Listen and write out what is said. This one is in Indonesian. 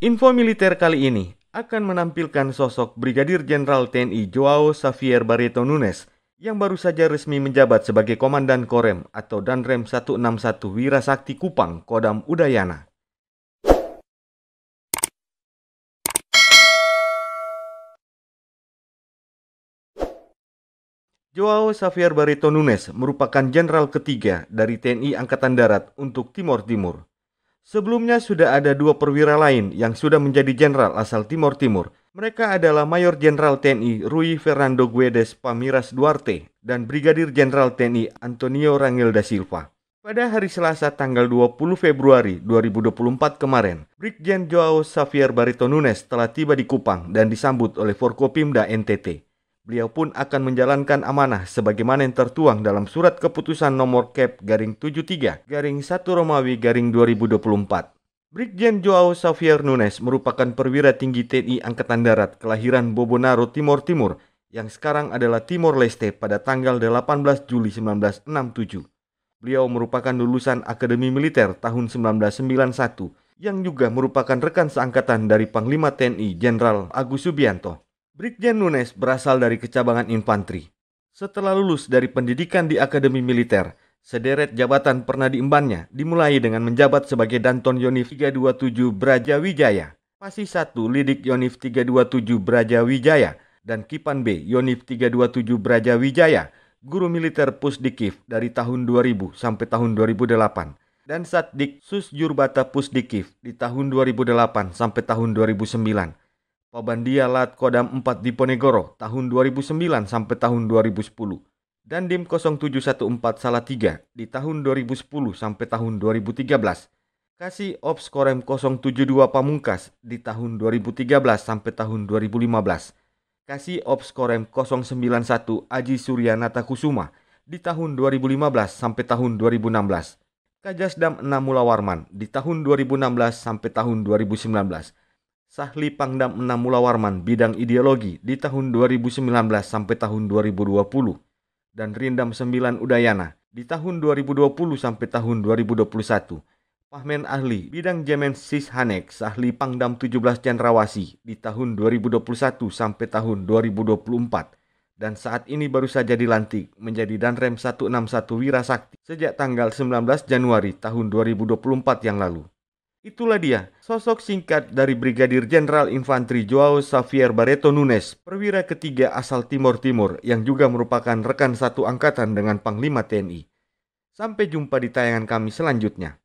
Info militer kali ini akan menampilkan sosok Brigadir Jenderal TNI Joao Xavier Barreto Nunes yang baru saja resmi menjabat sebagai Komandan Korem atau Danrem 161 Wirasakti Kupang, Kodam Udayana. Joao Xavier Barreto Nunes merupakan jenderal ketiga dari TNI Angkatan Darat untuk Timur Timur. Sebelumnya sudah ada dua perwira lain yang sudah menjadi jenderal asal Timor Timur. Mereka adalah Mayor Jenderal TNI Rui Fernando Guedes Pamiras Duarte dan Brigadir Jenderal TNI Antonio Rangel da Silva. Pada hari Selasa tanggal 20 Februari 2024 kemarin, Brigjen Joao Xavier Barito Nunes telah tiba di Kupang dan disambut oleh Forkopimda NTT. Beliau pun akan menjalankan amanah sebagaimana yang tertuang dalam surat keputusan nomor KEP garing 73 garing 1 Romawi garing 2024. Brigjen Joao Xavier Nunes merupakan perwira tinggi TNI Angkatan Darat kelahiran Bobonaro Timur Timur yang sekarang adalah Timor Leste pada tanggal 18 Juli 1967. Beliau merupakan lulusan Akademi Militer tahun 1991 yang juga merupakan rekan seangkatan dari Panglima TNI Jenderal Agus Subianto. Brigjen Nunes berasal dari kecabangan infanteri. Setelah lulus dari pendidikan di Akademi Militer, sederet jabatan pernah diembannya, dimulai dengan menjabat sebagai Danton Yonif 327 Brajawijaya, Wijaya, Pasih 1 Lidik Yonif 327 Brajawijaya, dan Kipan B Yonif 327 Brajawijaya. guru militer Pusdikif dari tahun 2000 sampai tahun 2008 dan Satdik Susjurbata Pusdikif di tahun 2008 sampai tahun 2009 Pabandia Lat Kodam 4 Diponegoro tahun 2009 sampai tahun 2010 dan Dim 0714 Salatiga di tahun 2010 sampai tahun 2013. Kasih Ops Korem 072 Pamungkas di tahun 2013 sampai tahun 2015. Kasih Ops Korem 091 Aji Suryanata Kusuma di tahun 2015 sampai tahun 2016. Kajasdam 6 Mula Warman di tahun 2016 sampai tahun 2019 Sahli Pangdam 6 Warman bidang ideologi di tahun 2019 sampai tahun 2020 dan Rindam 9 Udayana di tahun 2020 sampai tahun 2021. Pahmen Ahli bidang Jemen Sis Hanek Sahli Pangdam 17 Cendrawasi di tahun 2021 sampai tahun 2024 dan saat ini baru saja dilantik menjadi Danrem 161 Wirasakti sejak tanggal 19 Januari tahun 2024 yang lalu. Itulah dia, sosok singkat dari Brigadir Jenderal Infanteri Joao Xavier Barreto Nunes, perwira ketiga asal Timor Timur yang juga merupakan rekan satu angkatan dengan Panglima TNI. Sampai jumpa di tayangan kami selanjutnya.